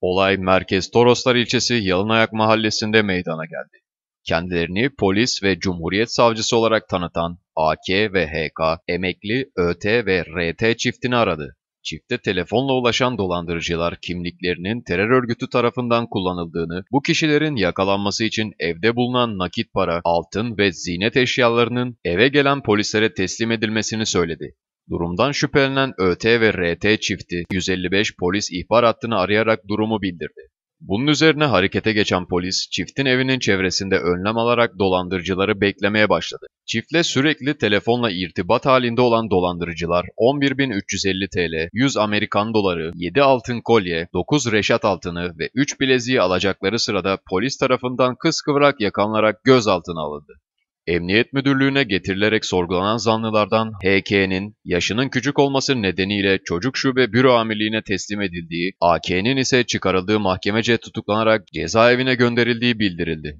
Olay merkez Toroslar ilçesi Yalınayak mahallesinde meydana geldi. Kendilerini polis ve cumhuriyet savcısı olarak tanıtan AK ve HK, emekli ÖT ve RT çiftini aradı. Çifte telefonla ulaşan dolandırıcılar kimliklerinin terör örgütü tarafından kullanıldığını, bu kişilerin yakalanması için evde bulunan nakit para, altın ve zinet eşyalarının eve gelen polislere teslim edilmesini söyledi. Durumdan şüphelenen ÖT ve RT çifti 155 polis ihbar hattını arayarak durumu bildirdi. Bunun üzerine harekete geçen polis çiftin evinin çevresinde önlem alarak dolandırıcıları beklemeye başladı. Çiftle sürekli telefonla irtibat halinde olan dolandırıcılar 11.350 TL, 100 Amerikan doları, 7 altın kolye, 9 reşat altını ve 3 bileziği alacakları sırada polis tarafından kıskıvrak yakanlarak gözaltına alındı. Emniyet Müdürlüğü'ne getirilerek sorgulanan zanlılardan HK'nin yaşının küçük olması nedeniyle çocuk şube büro amirliğine teslim edildiği, AK'nin ise çıkarıldığı mahkemece tutuklanarak cezaevine gönderildiği bildirildi.